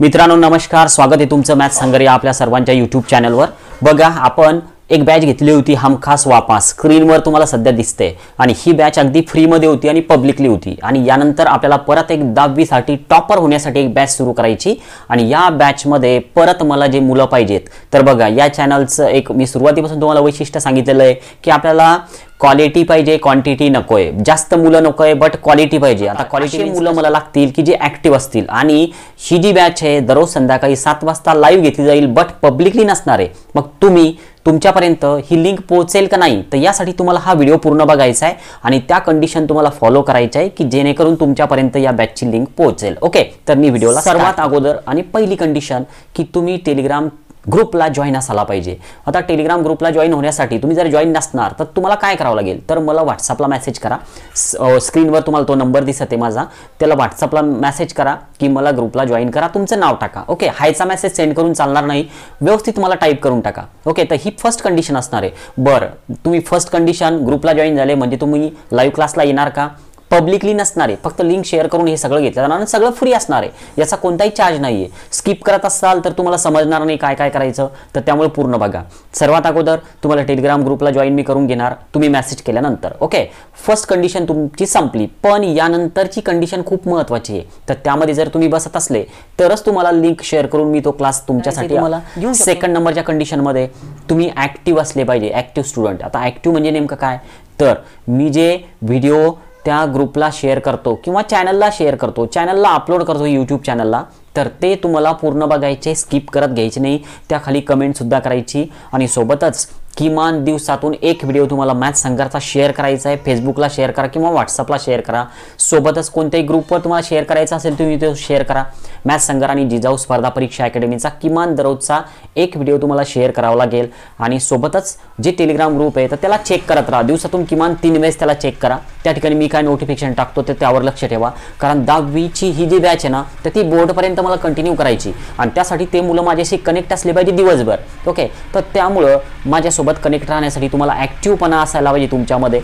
मित्रांनो नमस्कार स्वागत आहे तुमचं मॅथ संगरी आपल्या सर्वांच्या युट्यूब चॅनलवर बघा आपण एक बॅच घेतली होती हमखास वापास स्क्रीनवर तुम्हाला सध्या दिसते आणि ही बॅच अगदी फ्रीमध्ये होती आणि पब्लिकली होती आणि यानंतर आपल्याला परत एक दहावीसाठी टॉपर होण्यासाठी एक बॅच सुरू करायची आणि या बॅचमध्ये परत मला जे मुलं पाहिजेत तर बघा या चॅनलचं एक मी सुरुवातीपासून तुम्हाला वैशिष्ट्य सांगितलेलं आहे की आपल्याला क्वालिटी पाहिजे क्वांटिटी नको आहे जास्त मुलं नको आहे बट क्वालिटी पाहिजे आता क्वालिटी मुलं मला लागतील की जे ॲक्टिव्ह असतील आणि ही जी बॅच आहे दररोज संध्याकाळी सात वाजता लाईव्ह घेतली जाईल बट पब्लिकली नसणार आहे मग तुम्ही तुमच्यापर्यंत ही लिंक पोहोचेल का नाही तर यासाठी तुम्हाला हा व्हिडिओ पूर्ण बघायचा आहे आणि त्या कंडिशन तुम्हाला फॉलो करायचं आहे की जेणेकरून तुमच्यापर्यंत या बॅचची लिंक पोहोचेल ओके तर मी व्हिडिओला सर्वात अगोदर आणि पहिली कंडिशन की तुम्ही टेलिग्राम ग्रुपला जॉईन असायला पाहिजे आता टेलिग्राम ग्रुपला जॉईन होण्यासाठी तुम्ही जर जॉईन नसणार तर तुम्हाला काय करावं लागेल तर मला व्हॉट्सअपला मेसेज करा स्क्रीनवर तुम्हाला तो नंबर दिसत आहे माझा त्याला व्हॉट्सअपला मेसेज करा की मला ग्रुपला जॉईन करा तुमचं नाव टाका ओके हायचा मेसेज सेंड करून चालणार नाही व्यवस्थित तुम्हाला टाईप करून टाका ओके तर ही फर्स्ट कंडिशन असणार आहे बरं तुम्ही फर्स्ट कंडिशन ग्रुपला जॉईन झाले म्हणजे तुम्ही लाईव्ह क्लासला येणार का पब्लिकली नसणार आहे फक्त लिंक शेअर करून हे सगळं घेतलं जाणार आणि सगळं फ्री असणार आहे याचा कोणताही चार्ज नाही आहे स्किप करत असाल तर तुम्हाला समजणार नाही काय काय करायचं तर त्यामुळे पूर्ण बघा सर्वात अगोदर तुम्हाला टेलिग्राम ग्रुपला जॉईन मी करून घेणार तुम्ही मेसेज केल्यानंतर ओके फर्स्ट कंडिशन तुमची संपली पण यानंतरची कंडिशन खूप महत्त्वाची आहे तर त्यामध्ये जर तुम्ही बसत असले तरच तुम्हाला लिंक शेअर करून मी तो क्लास तुमच्यासाठी मला सेकंड नंबरच्या कंडिशनमध्ये तुम्ही ॲक्टिव्ह असले पाहिजे ॲक्टिव्ह स्टुडंट आता ॲक्टिव्ह म्हणजे नेमकं काय तर मी जे व्हिडिओ त्या ग्रुपला शेअर करतो किंवा चॅनलला शेअर करतो चॅनलला अपलोड करतो यूट्यूब चॅनलला तर ते तुम्हाला पूर्ण बघायचे स्किप करत घ्यायचे नाही त्याखाली कमेंटसुद्धा करायची आणि सोबतच किमान दिवसातून एक व्हिडिओ तुम्हाला मॅथ्स संघाचा शेअर करायचा आहे फेसबुकला शेअर करा किंवा व्हॉट्सअपला शेअर करा सोबतच कोणत्याही ग्रुपवर तुम्हाला शेअर करायचा असेल तुम्ही तो शेअर करा मॅथ्स संघर आणि जिजाऊ स्पर्धा परीक्षा अकॅडमीचा किमान दररोजचा एक व्हिडिओ तुम्हाला शेअर करावा लागेल आणि सोबतच जे टेलिग्राम ग्रुप आहे तर त्याला चेक करत राहा दिवसातून किमान तीन वेळेस त्याला चेक करा त्या ठिकाणी मी काय नोटिफिकेशन टाकतो तर त्यावर लक्ष ठेवा कारण दहावीची ही जी बॅच आहे ना तर ती बोर्डपर्यंत मला कंटिन्यू करायची आणि त्यासाठी ते मुलं माझ्याशी कनेक्ट असले पाहिजे दिवसभर ओके तर त्यामुळं माझ्यासोबत सोबत कनेक्ट राहण्यासाठी तुम्हाला ॲक्टिव्हपणा असायला पाहिजे तुमच्यामध्ये